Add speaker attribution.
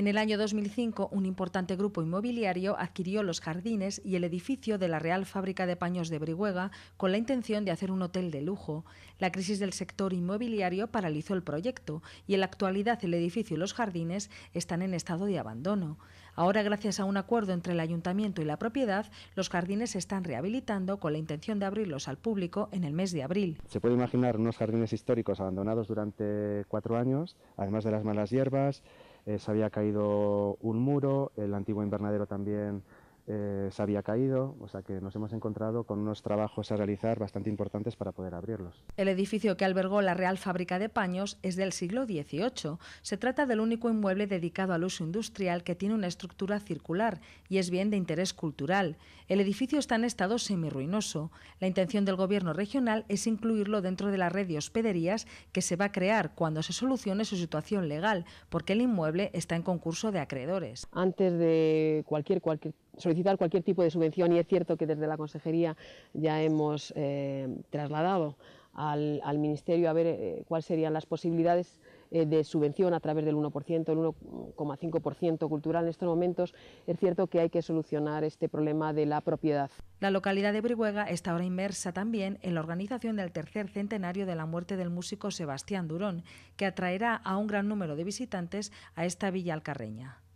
Speaker 1: En el año 2005, un importante grupo inmobiliario adquirió los jardines y el edificio de la Real Fábrica de Paños de Brihuega con la intención de hacer un hotel de lujo. La crisis del sector inmobiliario paralizó el proyecto y en la actualidad el edificio y los jardines están en estado de abandono. Ahora, gracias a un acuerdo entre el ayuntamiento y la propiedad, los jardines se están rehabilitando con la intención de abrirlos al público en el mes de abril.
Speaker 2: Se puede imaginar unos jardines históricos abandonados durante cuatro años, además de las malas hierbas eh, se había caído un muro, el antiguo invernadero también eh, se había caído, o sea que nos hemos encontrado con unos trabajos a realizar bastante importantes para poder abrirlos.
Speaker 1: El edificio que albergó la Real Fábrica de Paños es del siglo XVIII. Se trata del único inmueble dedicado al uso industrial que tiene una estructura circular y es bien de interés cultural. El edificio está en estado semirruinoso. La intención del Gobierno regional es incluirlo dentro de la red de hospederías que se va a crear cuando se solucione su situación legal, porque el inmueble está en concurso de acreedores.
Speaker 3: Antes de cualquier, cualquier solicitud cualquier tipo de subvención y es cierto que desde la Consejería ya hemos eh, trasladado al, Ministerio a ver eh, cuáles serían las posibilidades eh, de subvención a través del 1%, el 1,5% cultural en estos momentos, es cierto que hay que solucionar este problema de la propiedad.
Speaker 1: La localidad de Brihuega está ahora inmersa también en la organización del tercer centenario de la muerte del músico Sebastián Durón, que atraerá a un gran número de visitantes a esta villa alcarreña.